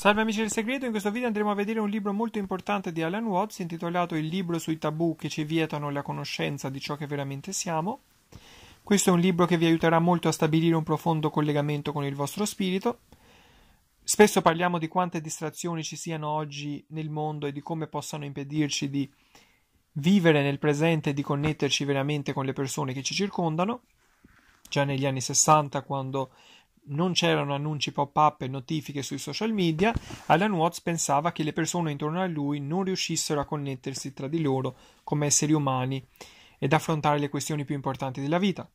Salve amici del segreto, in questo video andremo a vedere un libro molto importante di Alan Watts intitolato Il libro sui tabù che ci vietano la conoscenza di ciò che veramente siamo. Questo è un libro che vi aiuterà molto a stabilire un profondo collegamento con il vostro spirito. Spesso parliamo di quante distrazioni ci siano oggi nel mondo e di come possano impedirci di vivere nel presente e di connetterci veramente con le persone che ci circondano. Già negli anni 60, quando non c'erano annunci pop-up e notifiche sui social media, Alan Watts pensava che le persone intorno a lui non riuscissero a connettersi tra di loro come esseri umani ed affrontare le questioni più importanti della vita.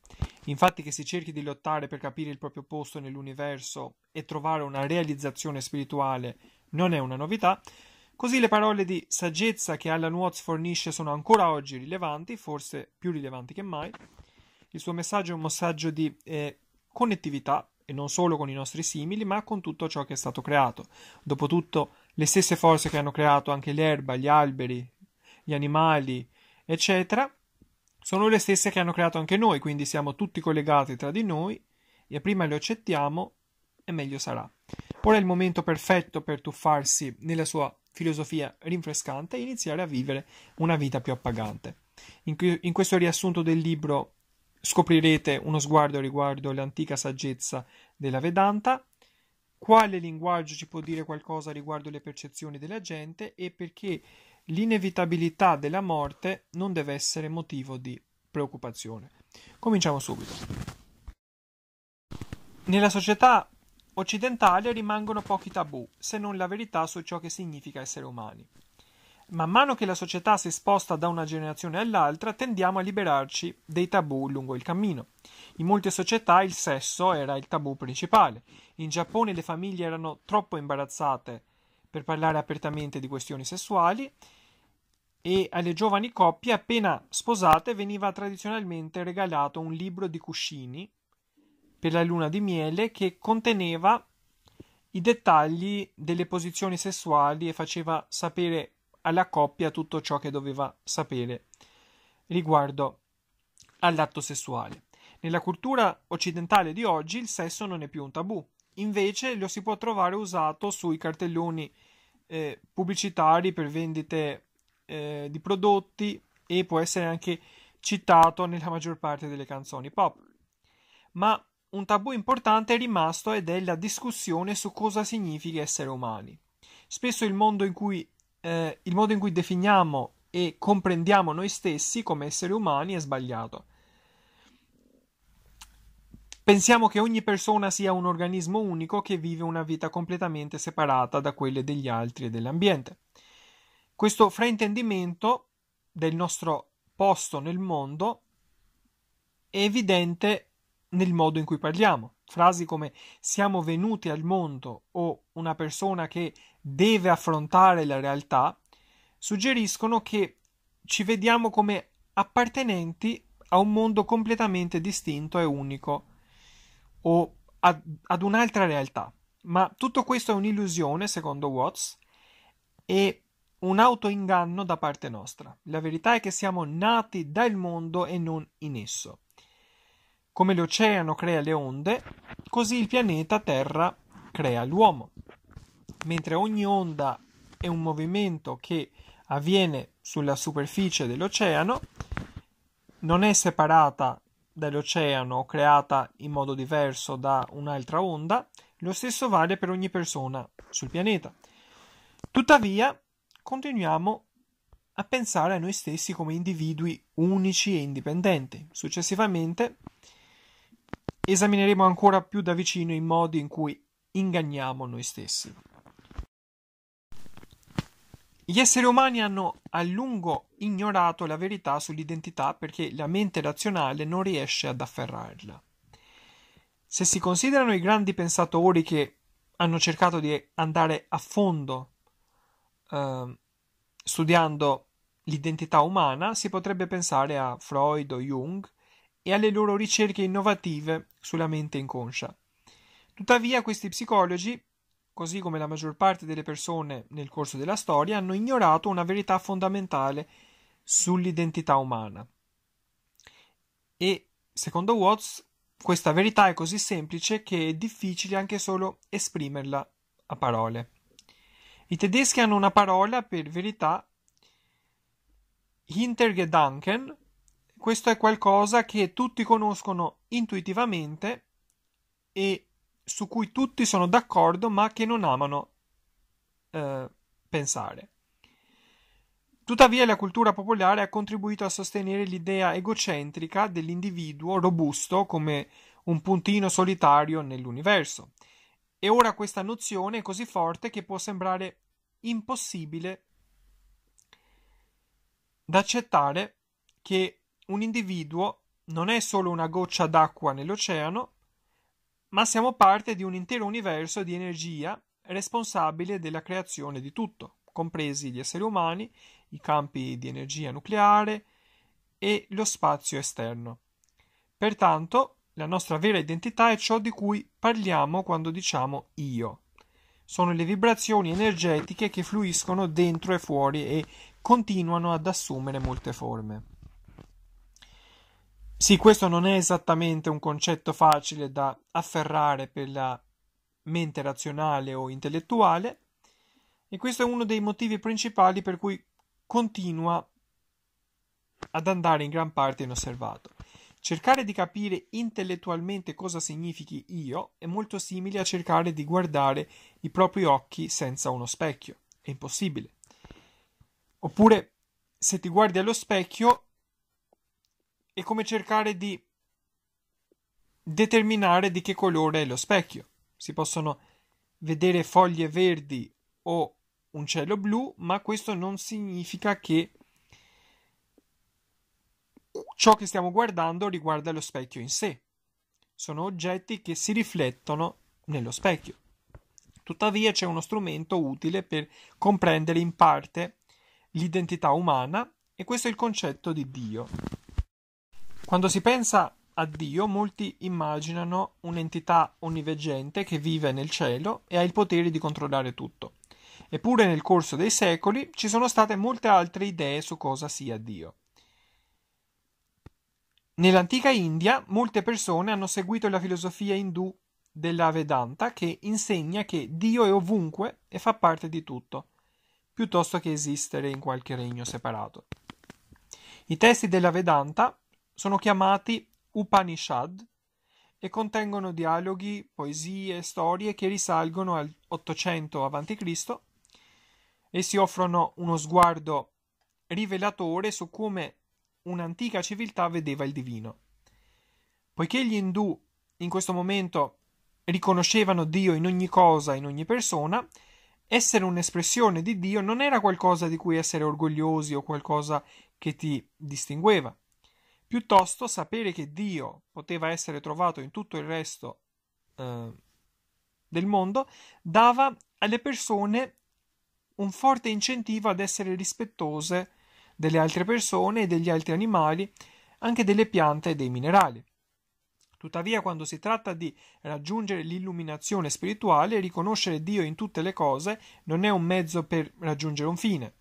Infatti che si cerchi di lottare per capire il proprio posto nell'universo e trovare una realizzazione spirituale non è una novità, così le parole di saggezza che Alan Watts fornisce sono ancora oggi rilevanti, forse più rilevanti che mai. Il suo messaggio è un messaggio di eh, connettività, e non solo con i nostri simili, ma con tutto ciò che è stato creato. Dopotutto, le stesse forze che hanno creato anche l'erba, gli alberi, gli animali, eccetera, sono le stesse che hanno creato anche noi, quindi siamo tutti collegati tra di noi e prima le accettiamo e meglio sarà. Ora è il momento perfetto per tuffarsi nella sua filosofia rinfrescante e iniziare a vivere una vita più appagante. In, in questo riassunto del libro Scoprirete uno sguardo riguardo l'antica saggezza della Vedanta, quale linguaggio ci può dire qualcosa riguardo le percezioni della gente e perché l'inevitabilità della morte non deve essere motivo di preoccupazione. Cominciamo subito. Nella società occidentale rimangono pochi tabù, se non la verità su ciò che significa essere umani. Man mano che la società si sposta da una generazione all'altra, tendiamo a liberarci dei tabù lungo il cammino. In molte società il sesso era il tabù principale. In Giappone le famiglie erano troppo imbarazzate per parlare apertamente di questioni sessuali e alle giovani coppie appena sposate veniva tradizionalmente regalato un libro di cuscini per la luna di miele che conteneva i dettagli delle posizioni sessuali e faceva sapere alla coppia tutto ciò che doveva sapere riguardo all'atto sessuale. Nella cultura occidentale di oggi il sesso non è più un tabù, invece lo si può trovare usato sui cartelloni eh, pubblicitari per vendite eh, di prodotti e può essere anche citato nella maggior parte delle canzoni pop. Ma un tabù importante è rimasto ed è la discussione su cosa significa essere umani. Spesso il mondo in cui eh, il modo in cui definiamo e comprendiamo noi stessi come esseri umani è sbagliato. Pensiamo che ogni persona sia un organismo unico che vive una vita completamente separata da quelle degli altri e dell'ambiente. Questo fraintendimento del nostro posto nel mondo è evidente nel modo in cui parliamo. Frasi come siamo venuti al mondo o una persona che deve affrontare la realtà, suggeriscono che ci vediamo come appartenenti a un mondo completamente distinto e unico o ad, ad un'altra realtà. Ma tutto questo è un'illusione, secondo Watts, e un autoinganno da parte nostra. La verità è che siamo nati dal mondo e non in esso. Come l'oceano crea le onde, così il pianeta Terra crea l'uomo mentre ogni onda è un movimento che avviene sulla superficie dell'oceano, non è separata dall'oceano o creata in modo diverso da un'altra onda, lo stesso vale per ogni persona sul pianeta. Tuttavia, continuiamo a pensare a noi stessi come individui unici e indipendenti. Successivamente esamineremo ancora più da vicino i modi in cui inganniamo noi stessi. Gli esseri umani hanno a lungo ignorato la verità sull'identità perché la mente razionale non riesce ad afferrarla. Se si considerano i grandi pensatori che hanno cercato di andare a fondo eh, studiando l'identità umana, si potrebbe pensare a Freud o Jung e alle loro ricerche innovative sulla mente inconscia. Tuttavia questi psicologi così come la maggior parte delle persone nel corso della storia hanno ignorato una verità fondamentale sull'identità umana. E secondo Watts, questa verità è così semplice che è difficile anche solo esprimerla a parole. I tedeschi hanno una parola per verità Hintergedanken. Questo è qualcosa che tutti conoscono intuitivamente e su cui tutti sono d'accordo ma che non amano eh, pensare. Tuttavia la cultura popolare ha contribuito a sostenere l'idea egocentrica dell'individuo robusto come un puntino solitario nell'universo. E ora questa nozione è così forte che può sembrare impossibile da accettare che un individuo non è solo una goccia d'acqua nell'oceano, ma siamo parte di un intero universo di energia responsabile della creazione di tutto, compresi gli esseri umani, i campi di energia nucleare e lo spazio esterno. Pertanto, la nostra vera identità è ciò di cui parliamo quando diciamo io. Sono le vibrazioni energetiche che fluiscono dentro e fuori e continuano ad assumere molte forme. Sì, questo non è esattamente un concetto facile da afferrare per la mente razionale o intellettuale e questo è uno dei motivi principali per cui continua ad andare in gran parte inosservato. Cercare di capire intellettualmente cosa significhi io è molto simile a cercare di guardare i propri occhi senza uno specchio. È impossibile. Oppure, se ti guardi allo specchio, e come cercare di determinare di che colore è lo specchio. Si possono vedere foglie verdi o un cielo blu, ma questo non significa che ciò che stiamo guardando riguarda lo specchio in sé. Sono oggetti che si riflettono nello specchio. Tuttavia c'è uno strumento utile per comprendere in parte l'identità umana e questo è il concetto di Dio. Quando si pensa a Dio, molti immaginano un'entità onniveggente che vive nel cielo e ha il potere di controllare tutto. Eppure nel corso dei secoli ci sono state molte altre idee su cosa sia Dio. Nell'antica India molte persone hanno seguito la filosofia indù della Vedanta che insegna che Dio è ovunque e fa parte di tutto, piuttosto che esistere in qualche regno separato. I testi della Vedanta sono chiamati Upanishad e contengono dialoghi, poesie, storie che risalgono al 800 a.C. e si offrono uno sguardo rivelatore su come un'antica civiltà vedeva il divino. Poiché gli indù in questo momento riconoscevano Dio in ogni cosa, in ogni persona, essere un'espressione di Dio non era qualcosa di cui essere orgogliosi o qualcosa che ti distingueva. Piuttosto sapere che Dio poteva essere trovato in tutto il resto eh, del mondo dava alle persone un forte incentivo ad essere rispettose delle altre persone, degli altri animali, anche delle piante e dei minerali. Tuttavia, quando si tratta di raggiungere l'illuminazione spirituale, riconoscere Dio in tutte le cose non è un mezzo per raggiungere un fine.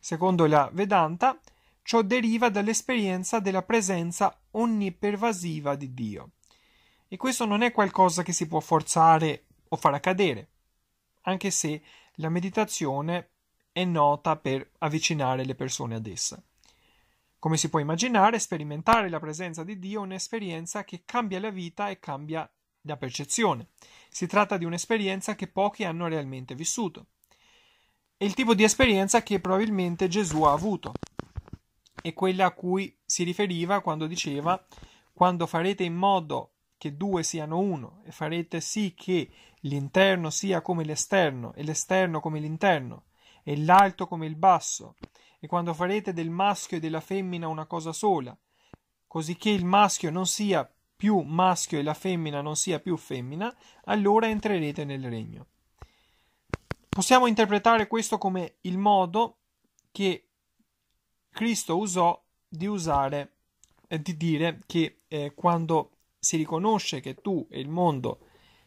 Secondo la Vedanta, Ciò deriva dall'esperienza della presenza onnipervasiva di Dio. E questo non è qualcosa che si può forzare o far accadere, anche se la meditazione è nota per avvicinare le persone ad essa. Come si può immaginare, sperimentare la presenza di Dio è un'esperienza che cambia la vita e cambia la percezione. Si tratta di un'esperienza che pochi hanno realmente vissuto. È il tipo di esperienza che probabilmente Gesù ha avuto è quella a cui si riferiva quando diceva quando farete in modo che due siano uno e farete sì che l'interno sia come l'esterno e l'esterno come l'interno e l'alto come il basso e quando farete del maschio e della femmina una cosa sola cosicché il maschio non sia più maschio e la femmina non sia più femmina allora entrerete nel regno possiamo interpretare questo come il modo che Cristo usò di usare eh, di dire che eh, quando si riconosce che tu e il mondo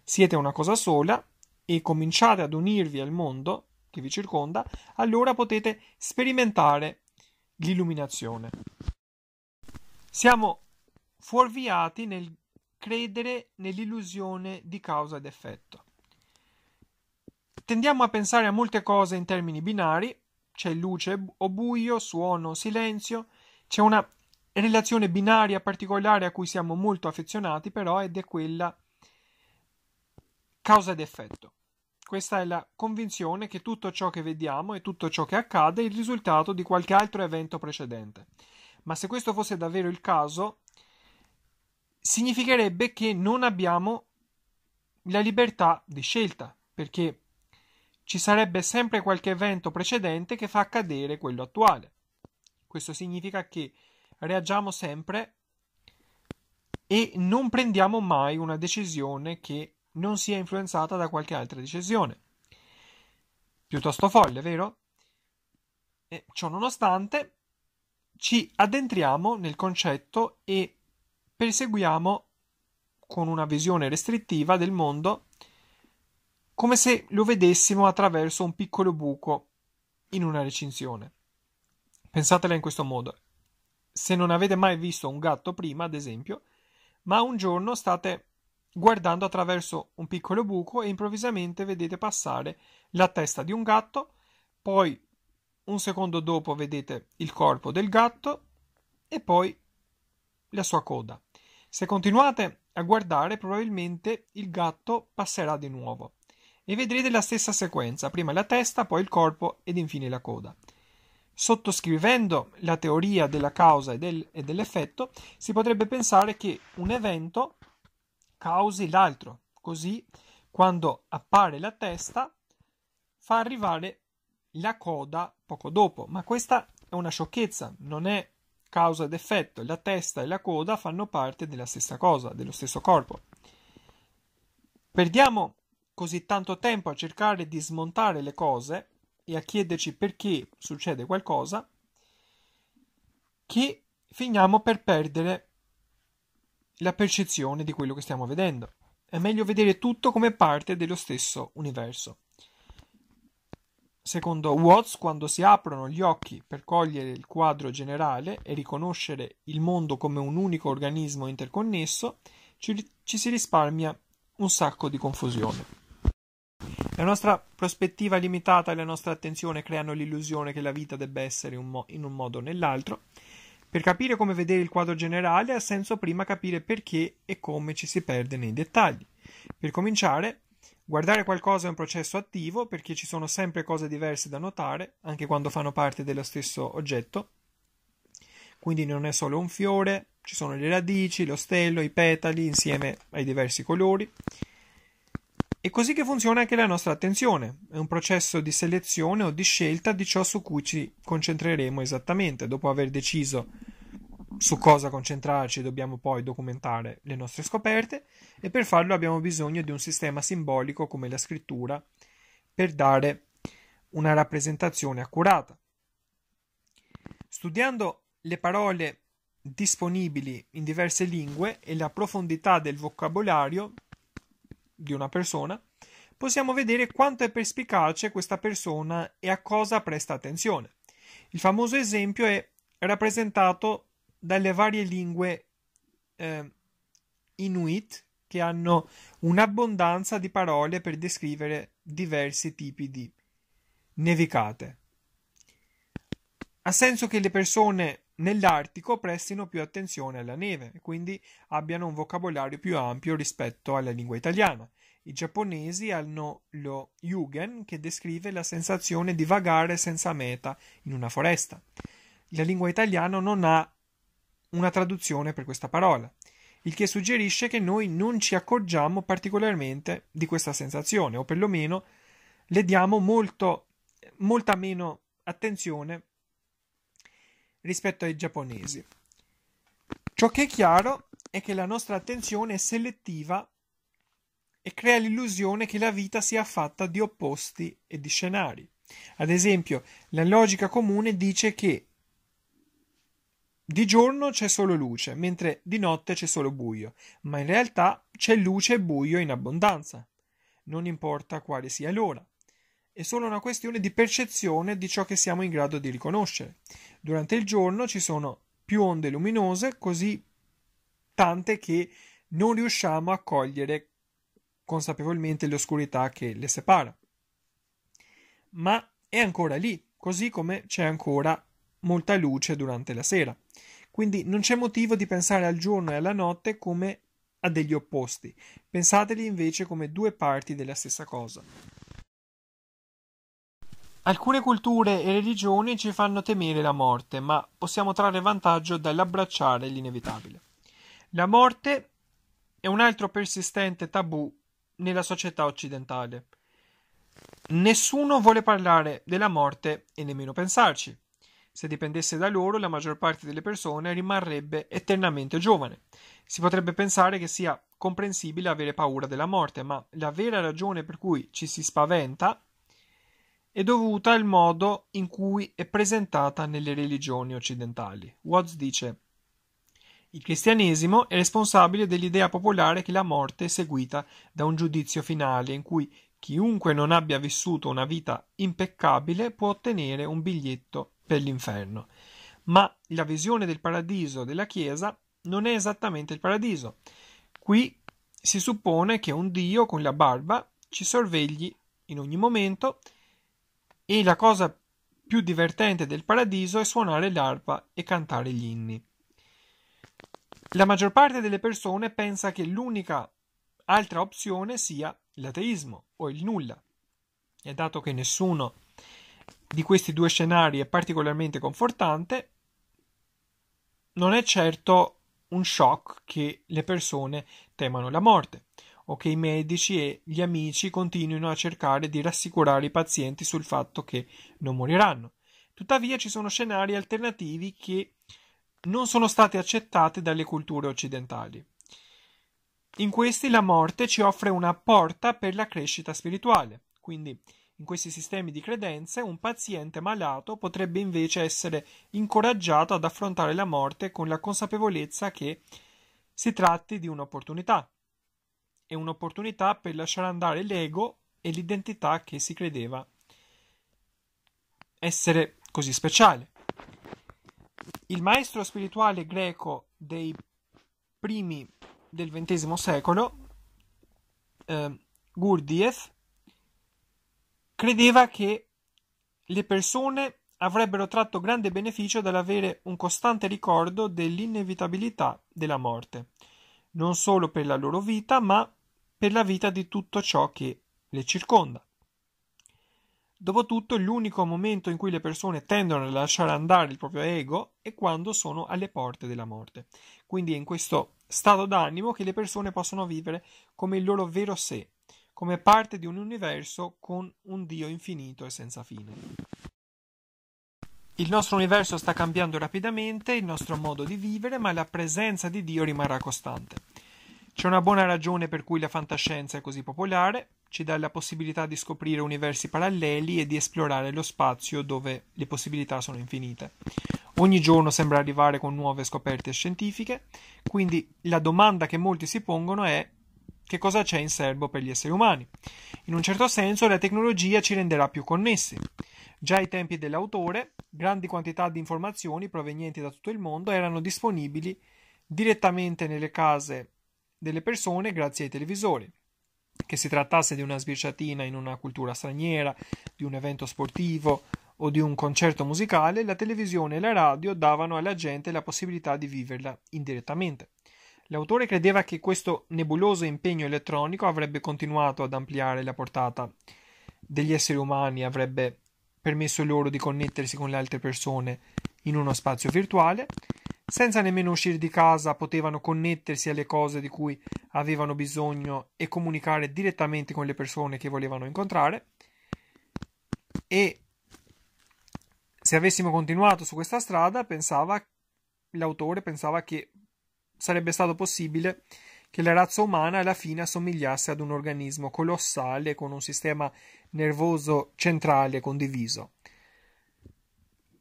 siete una cosa sola e cominciate ad unirvi al mondo che vi circonda, allora potete sperimentare l'illuminazione. Siamo fuorviati nel credere nell'illusione di causa ed effetto. Tendiamo a pensare a molte cose in termini binari c'è luce o buio, suono o silenzio, c'è una relazione binaria particolare a cui siamo molto affezionati però ed è quella causa ed effetto. Questa è la convinzione che tutto ciò che vediamo e tutto ciò che accade è il risultato di qualche altro evento precedente. Ma se questo fosse davvero il caso, significherebbe che non abbiamo la libertà di scelta, perché ci sarebbe sempre qualche evento precedente che fa accadere quello attuale. Questo significa che reagiamo sempre e non prendiamo mai una decisione che non sia influenzata da qualche altra decisione. Piuttosto folle, vero? E ciò nonostante, ci addentriamo nel concetto e perseguiamo con una visione restrittiva del mondo come se lo vedessimo attraverso un piccolo buco in una recinzione. Pensatela in questo modo. Se non avete mai visto un gatto prima, ad esempio, ma un giorno state guardando attraverso un piccolo buco e improvvisamente vedete passare la testa di un gatto, poi un secondo dopo vedete il corpo del gatto e poi la sua coda. Se continuate a guardare, probabilmente il gatto passerà di nuovo e vedrete la stessa sequenza, prima la testa, poi il corpo ed infine la coda. Sottoscrivendo la teoria della causa e, del, e dell'effetto, si potrebbe pensare che un evento causi l'altro, così quando appare la testa fa arrivare la coda poco dopo, ma questa è una sciocchezza, non è causa ed effetto, la testa e la coda fanno parte della stessa cosa, dello stesso corpo. Perdiamo così tanto tempo a cercare di smontare le cose e a chiederci perché succede qualcosa che finiamo per perdere la percezione di quello che stiamo vedendo. È meglio vedere tutto come parte dello stesso universo. Secondo Watts, quando si aprono gli occhi per cogliere il quadro generale e riconoscere il mondo come un unico organismo interconnesso, ci, ci si risparmia un sacco di confusione. La nostra prospettiva limitata e la nostra attenzione creano l'illusione che la vita debba essere un mo- in un modo o nell'altro. Per capire come vedere il quadro generale ha senso prima capire perché e come ci si perde nei dettagli. Per cominciare, guardare qualcosa è un processo attivo perché ci sono sempre cose diverse da notare, anche quando fanno parte dello stesso oggetto. Quindi non è solo un fiore, ci sono le radici, l'ostello, i petali insieme ai diversi colori. È così che funziona anche la nostra attenzione, è un processo di selezione o di scelta di ciò su cui ci concentreremo esattamente, dopo aver deciso su cosa concentrarci dobbiamo poi documentare le nostre scoperte e per farlo abbiamo bisogno di un sistema simbolico come la scrittura per dare una rappresentazione accurata. Studiando le parole disponibili in diverse lingue e la profondità del vocabolario di una persona, possiamo vedere quanto è perspicace questa persona e a cosa presta attenzione. Il famoso esempio è rappresentato dalle varie lingue eh, inuit che hanno un'abbondanza di parole per descrivere diversi tipi di nevicate. Ha senso che le persone nell'Artico prestino più attenzione alla neve e quindi abbiano un vocabolario più ampio rispetto alla lingua italiana. I giapponesi hanno lo yugen che descrive la sensazione di vagare senza meta in una foresta. La lingua italiana non ha una traduzione per questa parola, il che suggerisce che noi non ci accorgiamo particolarmente di questa sensazione o perlomeno le diamo molto, molta meno attenzione rispetto ai giapponesi. Ciò che è chiaro è che la nostra attenzione è selettiva e crea l'illusione che la vita sia fatta di opposti e di scenari. Ad esempio, la logica comune dice che di giorno c'è solo luce, mentre di notte c'è solo buio, ma in realtà c'è luce e buio in abbondanza. Non importa quale sia l'ora. È solo una questione di percezione di ciò che siamo in grado di riconoscere. Durante il giorno ci sono più onde luminose, così tante che non riusciamo a cogliere consapevolmente l'oscurità che le separa. Ma è ancora lì, così come c'è ancora molta luce durante la sera. Quindi non c'è motivo di pensare al giorno e alla notte come a degli opposti. Pensateli invece come due parti della stessa cosa. Alcune culture e religioni ci fanno temere la morte, ma possiamo trarre vantaggio dall'abbracciare l'inevitabile. La morte è un altro persistente tabù nella società occidentale. Nessuno vuole parlare della morte e nemmeno pensarci. Se dipendesse da loro, la maggior parte delle persone rimarrebbe eternamente giovane. Si potrebbe pensare che sia comprensibile avere paura della morte, ma la vera ragione per cui ci si spaventa è dovuta al modo in cui è presentata nelle religioni occidentali. Watts dice: Il cristianesimo è responsabile dell'idea popolare che la morte è seguita da un giudizio finale in cui chiunque non abbia vissuto una vita impeccabile può ottenere un biglietto per l'inferno. Ma la visione del paradiso della Chiesa non è esattamente il paradiso. Qui si suppone che un Dio con la barba ci sorvegli in ogni momento e la cosa più divertente del paradiso è suonare l'arpa e cantare gli inni. La maggior parte delle persone pensa che l'unica altra opzione sia l'ateismo o il nulla. E dato che nessuno di questi due scenari è particolarmente confortante, non è certo un shock che le persone temano la morte o che i medici e gli amici continuino a cercare di rassicurare i pazienti sul fatto che non moriranno. Tuttavia ci sono scenari alternativi che non sono stati accettati dalle culture occidentali. In questi la morte ci offre una porta per la crescita spirituale, quindi in questi sistemi di credenze un paziente malato potrebbe invece essere incoraggiato ad affrontare la morte con la consapevolezza che si tratti di un'opportunità, e un'opportunità per lasciare andare l'ego e l'identità che si credeva essere così speciale. Il maestro spirituale greco dei primi del XX secolo, eh, Gurdjieff, credeva che le persone avrebbero tratto grande beneficio dall'avere un costante ricordo dell'inevitabilità della morte non solo per la loro vita, ma per la vita di tutto ciò che le circonda. Dopotutto, l'unico momento in cui le persone tendono a lasciare andare il proprio ego è quando sono alle porte della morte. Quindi è in questo stato d'animo che le persone possono vivere come il loro vero sé, come parte di un universo con un Dio infinito e senza fine. Il nostro universo sta cambiando rapidamente, il nostro modo di vivere, ma la presenza di Dio rimarrà costante. C'è una buona ragione per cui la fantascienza è così popolare, ci dà la possibilità di scoprire universi paralleli e di esplorare lo spazio dove le possibilità sono infinite. Ogni giorno sembra arrivare con nuove scoperte scientifiche, quindi la domanda che molti si pongono è che cosa c'è in serbo per gli esseri umani. In un certo senso la tecnologia ci renderà più connessi. Già ai tempi dell'autore, grandi quantità di informazioni provenienti da tutto il mondo erano disponibili direttamente nelle case delle persone grazie ai televisori. Che si trattasse di una sbirciatina in una cultura straniera, di un evento sportivo o di un concerto musicale, la televisione e la radio davano alla gente la possibilità di viverla indirettamente. L'autore credeva che questo nebuloso impegno elettronico avrebbe continuato ad ampliare la portata degli esseri umani, avrebbe permesso loro di connettersi con le altre persone in uno spazio virtuale. Senza nemmeno uscire di casa potevano connettersi alle cose di cui avevano bisogno e comunicare direttamente con le persone che volevano incontrare. E se avessimo continuato su questa strada, pensava, l'autore pensava che sarebbe stato possibile che la razza umana alla fine assomigliasse ad un organismo colossale con un sistema nervoso centrale condiviso.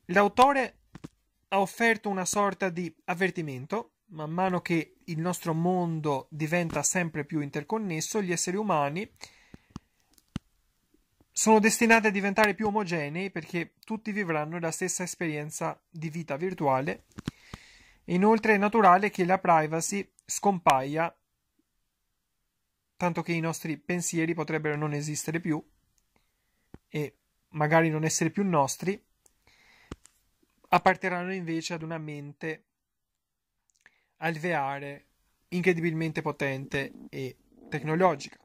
L'autore ha offerto una sorta di avvertimento man mano che il nostro mondo diventa sempre più interconnesso, gli esseri umani sono destinati a diventare più omogenei perché tutti vivranno la stessa esperienza di vita virtuale. Inoltre è naturale che la privacy scompaia, tanto che i nostri pensieri potrebbero non esistere più e magari non essere più nostri, apparteranno invece ad una mente alveare incredibilmente potente e tecnologica.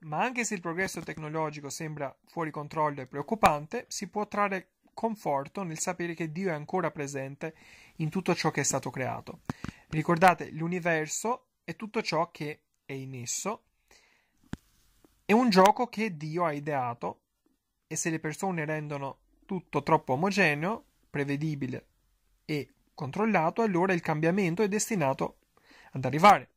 Ma anche se il progresso tecnologico sembra fuori controllo e preoccupante, si può trarre conforto nel sapere che Dio è ancora presente in tutto ciò che è stato creato. Ricordate, l'universo e tutto ciò che è in esso è un gioco che Dio ha ideato e se le persone rendono tutto troppo omogeneo, prevedibile e controllato, allora il cambiamento è destinato ad arrivare.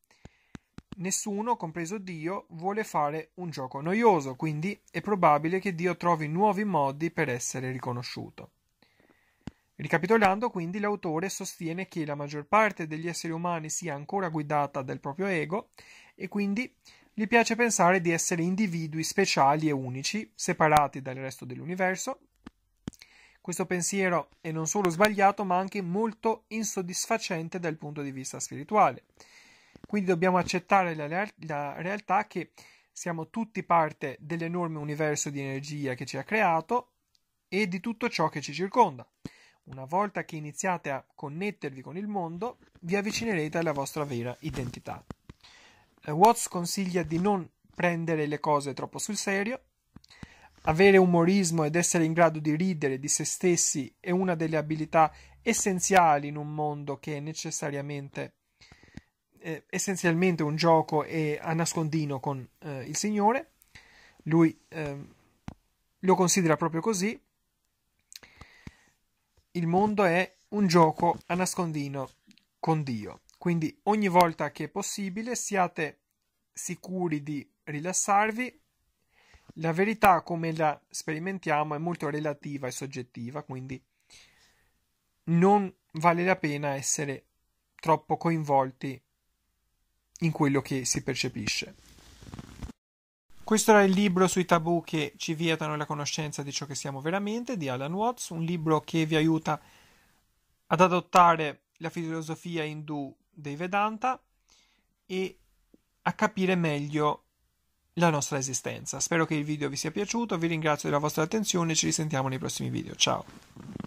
Nessuno, compreso Dio, vuole fare un gioco noioso, quindi è probabile che Dio trovi nuovi modi per essere riconosciuto. Ricapitolando quindi l'autore sostiene che la maggior parte degli esseri umani sia ancora guidata dal proprio ego e quindi gli piace pensare di essere individui speciali e unici, separati dal resto dell'universo. Questo pensiero è non solo sbagliato ma anche molto insoddisfacente dal punto di vista spirituale. Quindi dobbiamo accettare la, real- la realtà che siamo tutti parte dell'enorme universo di energia che ci ha creato e di tutto ciò che ci circonda. Una volta che iniziate a connettervi con il mondo, vi avvicinerete alla vostra vera identità. Eh, Watts consiglia di non prendere le cose troppo sul serio, avere umorismo ed essere in grado di ridere di se stessi è una delle abilità essenziali in un mondo che è necessariamente eh, essenzialmente un gioco e a nascondino con eh, il Signore. Lui eh, lo considera proprio così il mondo è un gioco a nascondino con Dio. Quindi ogni volta che è possibile siate sicuri di rilassarvi. La verità come la sperimentiamo è molto relativa e soggettiva, quindi non vale la pena essere troppo coinvolti in quello che si percepisce. Questo era il libro sui tabù che ci vietano la conoscenza di ciò che siamo veramente di Alan Watts, un libro che vi aiuta ad adottare la filosofia indù dei Vedanta e a capire meglio la nostra esistenza. Spero che il video vi sia piaciuto, vi ringrazio della vostra attenzione e ci risentiamo nei prossimi video. Ciao!